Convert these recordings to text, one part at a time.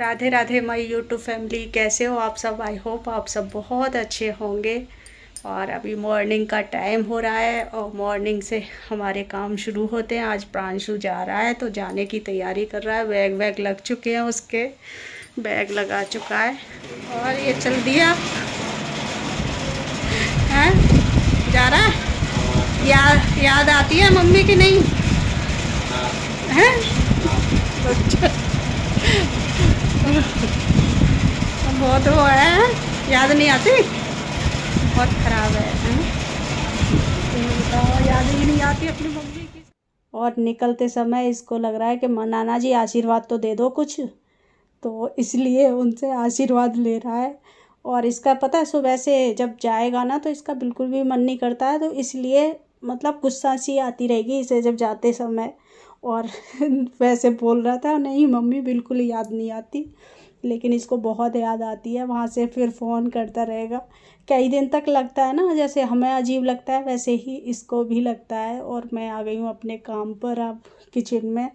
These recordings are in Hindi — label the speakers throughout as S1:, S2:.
S1: Radhe Radhe my YouTube family कैसे हो आप सब आई होप आप सब बहुत अच्छे होंगे और अभी मॉर्निंग का टाइम हो रहा है और मॉर्निंग से हमारे काम शुरू होते हैं आज प्रांशु जा रहा है तो जाने की तैयारी कर रहा है बैग वैग लग चुके हैं उसके बैग लगा चुका है और ये चल दिया है जा रहा है या, याद आती है मम्मी की नहीं है तो बहुत वो है याद नहीं आती बहुत ख़राब है हम्म। याद ही नहीं आती अपनी मम्मी की और निकलते समय इसको लग रहा है कि नाना जी आशीर्वाद तो दे दो कुछ तो इसलिए उनसे आशीर्वाद ले रहा है और इसका पता है सुबह से जब जाएगा ना तो इसका बिल्कुल भी मन नहीं करता है तो इसलिए मतलब गुस्सा सी आती रहेगी इसे जब जाते समय और वैसे बोल रहा था नहीं मम्मी बिल्कुल याद नहीं आती लेकिन इसको बहुत याद आती है वहाँ से फिर फ़ोन करता रहेगा कई दिन तक लगता है ना जैसे हमें अजीब लगता है वैसे ही इसको भी लगता है और मैं आ गई हूँ अपने काम पर अब किचन में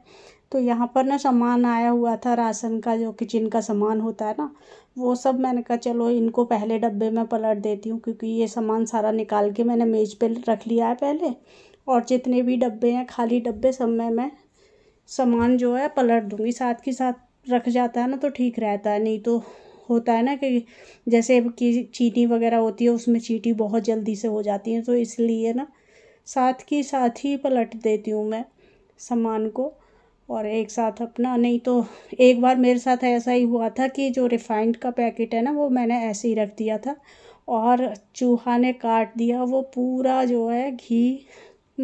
S1: तो यहाँ पर ना सामान आया हुआ था राशन का जो किचन का सामान होता है ना वो सब मैंने कहा चलो इनको पहले डब्बे में पलट देती हूँ क्योंकि ये सामान सारा निकाल के मैंने मेज़ पे रख लिया है पहले और जितने भी डब्बे हैं खाली डब्बे सब में मैं सामान जो है पलट दूँगी साथ के साथ रख जाता है ना तो ठीक रहता है नहीं तो होता है ना कि जैसे कि चीटी वगैरह होती है उसमें चीटी बहुत जल्दी से हो जाती है तो इसलिए ना साथ के साथ ही पलट देती हूँ मैं सामान को और एक साथ अपना नहीं तो एक बार मेरे साथ ऐसा ही हुआ था कि जो रिफ़ाइंड का पैकेट है ना वो मैंने ऐसे ही रख दिया था और चूहा ने काट दिया वो पूरा जो है घी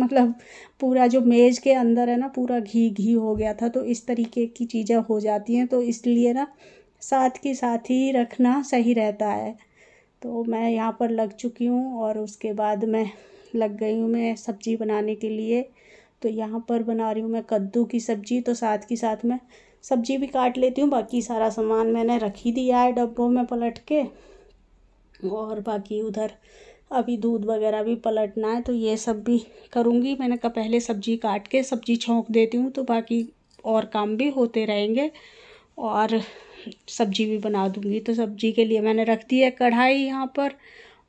S1: मतलब पूरा जो मेज़ के अंदर है ना पूरा घी घी हो गया था तो इस तरीके की चीज़ें हो जाती हैं तो इसलिए ना साथ के साथ ही रखना सही रहता है तो मैं यहाँ पर लग चुकी हूँ और उसके बाद मैं लग गई हूँ मैं सब्ज़ी बनाने के लिए तो यहाँ पर बना रही हूँ मैं कद्दू की सब्ज़ी तो साथ ही साथ मैं सब्ज़ी भी काट लेती हूँ बाकी सारा सामान मैंने रख ही दिया है डब्बों में पलट के और बाकी उधर अभी दूध वगैरह भी पलटना है तो ये सब भी करूँगी मैंने कहा पहले सब्ज़ी काट के सब्ज़ी छोंक देती हूँ तो बाकी और काम भी होते रहेंगे और सब्ज़ी भी बना दूँगी तो सब्ज़ी के लिए मैंने रख दी है कढ़ाई यहाँ पर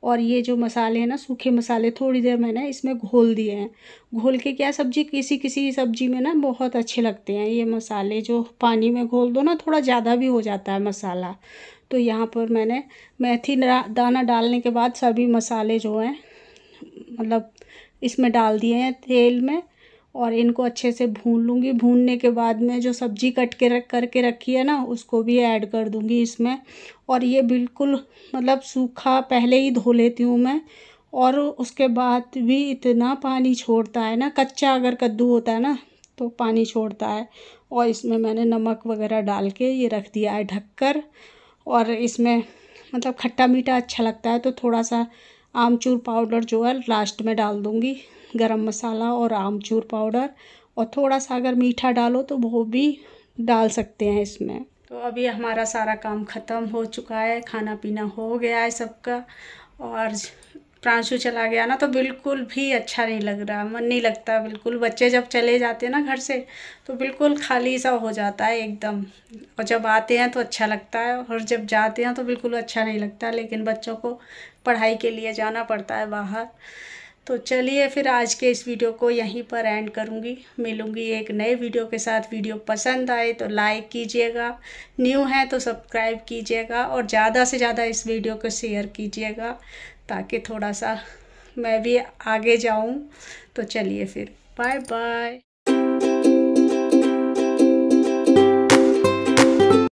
S1: और ये जो मसाले हैं ना सूखे मसाले थोड़ी देर मैंने इसमें घोल दिए हैं घोल के क्या सब्ज़ी किसी किसी सब्ज़ी में ना बहुत अच्छे लगते हैं ये मसाले जो पानी में घोल दो ना थोड़ा ज़्यादा भी हो जाता है मसाला तो यहाँ पर मैंने मेथी दाना डालने के बाद सभी मसाले जो हैं मतलब इसमें डाल दिए हैं तेल में और इनको अच्छे से भून लूँगी भूनने के बाद में जो सब्ज़ी कट के रख करके रखी है ना उसको भी ऐड कर दूँगी इसमें और ये बिल्कुल मतलब सूखा पहले ही धो लेती हूँ मैं और उसके बाद भी इतना पानी छोड़ता है ना कच्चा अगर कद्दू होता है ना तो पानी छोड़ता है और इसमें मैंने नमक वगैरह डाल के ये रख दिया है ढककर और इसमें मतलब खट्टा मीठा अच्छा लगता है तो थोड़ा सा आमचूर पाउडर जो है लास्ट में डाल दूँगी गरम मसाला और आमचूर पाउडर और थोड़ा सा अगर मीठा डालो तो वो भी डाल सकते हैं इसमें तो अभी हमारा सारा काम ख़त्म हो चुका है खाना पीना हो गया है सबका और प्रांशु चला गया ना तो बिल्कुल भी अच्छा नहीं लग रहा मन नहीं लगता बिल्कुल बच्चे जब चले जाते हैं ना घर से तो बिल्कुल खाली सा हो जाता है एकदम और जब आते हैं तो अच्छा लगता है और जब जाते हैं तो बिल्कुल अच्छा नहीं लगता लेकिन बच्चों को पढ़ाई के लिए जाना पड़ता है बाहर तो चलिए फिर आज के इस वीडियो को यहीं पर एंड करूँगी मिलूँगी एक नए वीडियो के साथ वीडियो पसंद आए तो लाइक कीजिएगा न्यू है तो सब्सक्राइब कीजिएगा और ज़्यादा से ज़्यादा इस वीडियो को शेयर कीजिएगा ताकि थोड़ा सा मैं भी आगे जाऊँ तो चलिए फिर बाय बाय